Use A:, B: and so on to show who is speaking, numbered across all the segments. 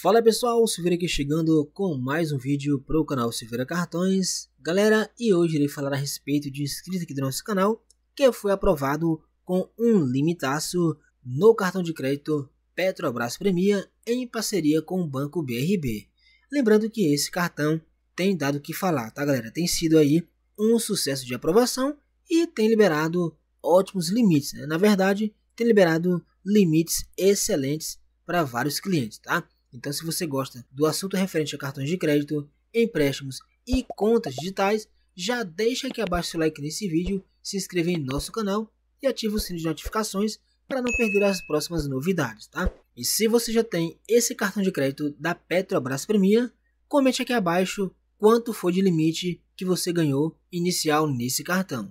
A: Fala pessoal, Silveira aqui chegando com mais um vídeo para o canal Silveira Cartões. Galera, e hoje irei falar a respeito de inscrito aqui do nosso canal, que foi aprovado com um limitaço no cartão de crédito Petrobras Premia em parceria com o Banco BRB. Lembrando que esse cartão tem dado o que falar, tá galera? Tem sido aí um sucesso de aprovação e tem liberado ótimos limites, né? Na verdade, tem liberado limites excelentes para vários clientes, tá? Então, se você gosta do assunto referente a cartões de crédito, empréstimos e contas digitais, já deixa aqui abaixo seu like nesse vídeo, se inscreva em nosso canal e ativa o sino de notificações para não perder as próximas novidades, tá? E se você já tem esse cartão de crédito da Petrobras Premia, comente aqui abaixo quanto foi de limite que você ganhou inicial nesse cartão.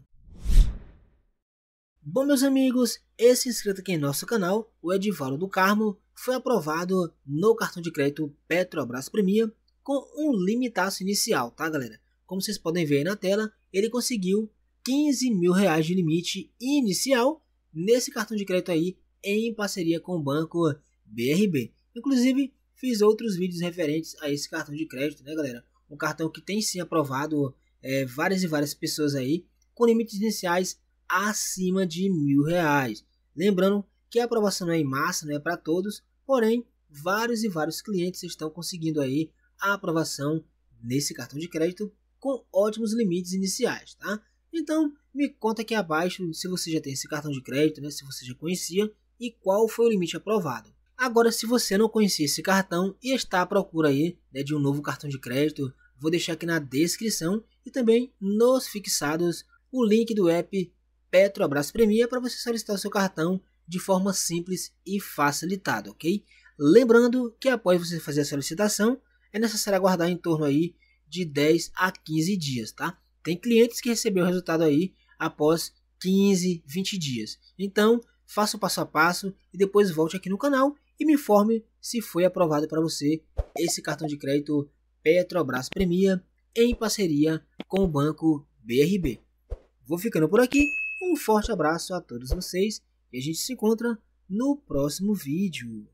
A: Bom, meus amigos, esse inscrito aqui em nosso canal, o Edivaldo do Carmo, foi aprovado no cartão de crédito Petrobras Premia com um limitaço inicial, tá galera? Como vocês podem ver aí na tela, ele conseguiu 15 mil reais de limite inicial nesse cartão de crédito aí em parceria com o banco BRB. Inclusive, fiz outros vídeos referentes a esse cartão de crédito, né galera? Um cartão que tem sim aprovado é, várias e várias pessoas aí com limites iniciais acima de mil reais. Lembrando que a aprovação não é em massa, não é para todos, porém vários e vários clientes estão conseguindo aí a aprovação nesse cartão de crédito com ótimos limites iniciais, tá? Então me conta aqui abaixo se você já tem esse cartão de crédito, né? Se você já conhecia e qual foi o limite aprovado. Agora, se você não conhecia esse cartão e está à procura aí né, de um novo cartão de crédito, vou deixar aqui na descrição e também nos fixados o link do app Petrobras Premia é para você solicitar o seu cartão de forma simples e facilitada, ok? Lembrando que após você fazer a solicitação, é necessário aguardar em torno aí de 10 a 15 dias, tá? Tem clientes que receberam o resultado aí após 15, 20 dias. Então, faça o passo a passo e depois volte aqui no canal e me informe se foi aprovado para você esse cartão de crédito Petrobras Premia em parceria com o banco BRB. Vou ficando por aqui. Um forte abraço a todos vocês e a gente se encontra no próximo vídeo.